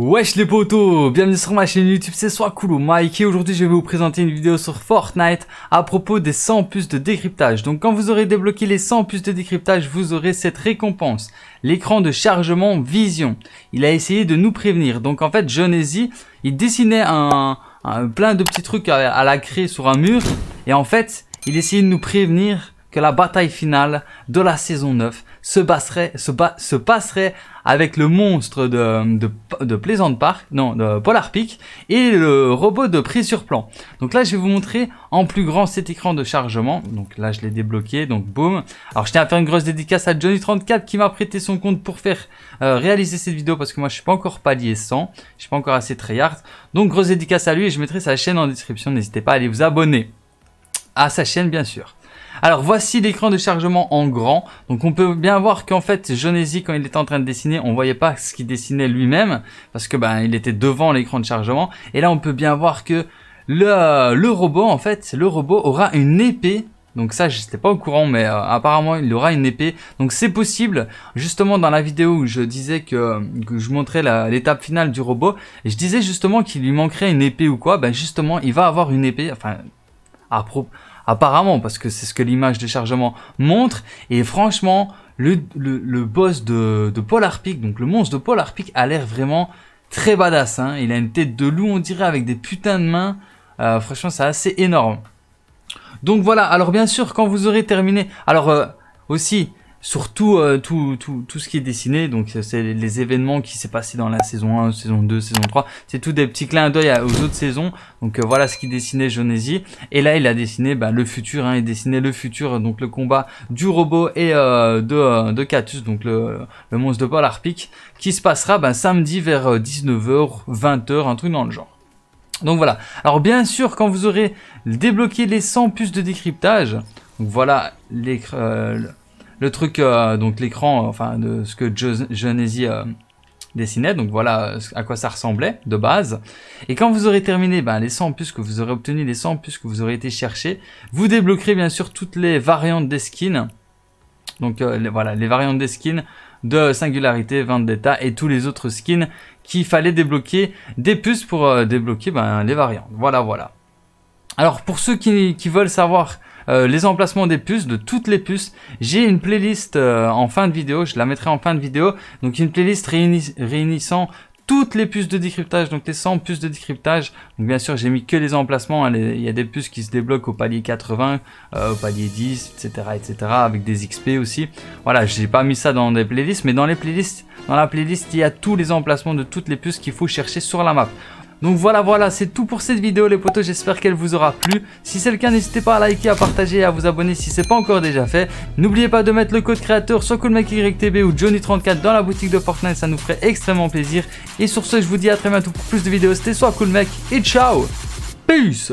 Wesh les potos, bienvenue sur ma chaîne YouTube, c'est soit cool Mike et aujourd'hui je vais vous présenter une vidéo sur Fortnite à propos des 100 puces de décryptage. Donc quand vous aurez débloqué les 100 puces de décryptage, vous aurez cette récompense, l'écran de chargement Vision. Il a essayé de nous prévenir, donc en fait Jonesy, il dessinait un, plein de petits trucs à, la craie sur un mur et en fait, il essayait de nous prévenir que la bataille finale de la saison 9 se, passerait, avec le monstre de, de, Pleasant Park, non, de Polar Peak, et le robot de prise sur plan. Donc là, je vais vous montrer en plus grand cet écran de chargement. Donc là, je l'ai débloqué, donc boum. Alors, je tiens à faire une grosse dédicace à Johnny34 qui m'a prêté son compte pour faire euh, réaliser cette vidéo parce que moi, je suis pas encore palier 100, je suis pas encore assez hard. Donc, grosse dédicace à lui et je mettrai sa chaîne en description. N'hésitez pas à aller vous abonner à sa chaîne, bien sûr. Alors voici l'écran de chargement en grand. Donc on peut bien voir qu'en fait Genesi quand il était en train de dessiner, on voyait pas ce qu'il dessinait lui-même parce que ben il était devant l'écran de chargement. Et là on peut bien voir que le, le robot en fait, le robot aura une épée donc ça, je pas au courant, mais euh, apparemment, il aura une épée. Donc c'est possible. Justement, dans la vidéo où je disais que, que je montrais l'étape finale du robot, et je disais justement qu'il lui manquerait une épée ou quoi, ben justement, il va avoir une épée. Enfin, à, propos... Apparemment, parce que c'est ce que l'image de chargement montre. Et franchement, le, le, boss de, de Polar donc le monstre de Polar Peak, a l'air vraiment très badass. Hein. Il a une tête de loup, on dirait, avec des putains de mains. Euh, franchement, c'est assez énorme. Donc voilà, alors bien sûr, quand vous aurez terminé... Alors euh, aussi, surtout euh, tout, tout, tout, ce qui est dessiné, donc c'est les événements qui s'est passé dans la saison 1, saison 2, saison 3, c'est tout des petits clins d'œil aux autres saisons, donc euh, voilà ce qu'il dessinait Jonesy, et là il a dessiné bah, le futur, hein, il dessinait le futur, donc le combat du robot et euh, de, de Catus, donc le, monstre de Paul arpic qui se passera bah, samedi vers 19h, 20h, un truc dans le genre. Donc voilà, alors bien sûr quand vous aurez débloqué les 100 puces de décryptage, donc voilà les, le truc, euh, donc l'écran, euh, enfin, de ce que Genesi euh, dessinait. Donc voilà à quoi ça ressemblait de base. Et quand vous aurez terminé ben, les 100 puces que vous aurez obtenu, les 100 puces que vous aurez été chercher, vous débloquerez bien sûr toutes les variantes des skins. Donc voilà, les variantes des skins de Singularité, Vendetta et tous les autres skins qu'il fallait débloquer des puces pour débloquer ben, les variantes. Voilà, voilà. Alors pour ceux qui, qui veulent savoir euh, les emplacements des puces, de toutes les puces. J'ai une playlist euh, en fin de vidéo, je la mettrai en fin de vidéo. Donc une playlist réunissant toutes les puces de décryptage, donc les 100 puces de décryptage. Donc bien sûr, j'ai mis que les emplacements. Hein. Il y a des puces qui se débloquent au palier 80, euh, au palier 10, etc., etc., avec des XP aussi. Voilà, j'ai pas mis ça dans des playlists, mais dans les playlists, dans la playlist, il y a tous les emplacements de toutes les puces qu'il faut chercher sur la map. Donc voilà, voilà, c'est tout pour cette vidéo les potos, j'espère qu'elle vous aura plu. Si c'est le cas, n'hésitez pas à liker, à partager et à vous abonner si ce c'est pas encore déjà fait. N'oubliez pas de mettre le code créateur, soit coolmecytb ou Johnny34 dans la boutique de Fortnite, ça nous ferait extrêmement plaisir. Et sur ce, je vous dis à très bientôt pour plus de vidéos, c'était soit cool mec et ciao Peace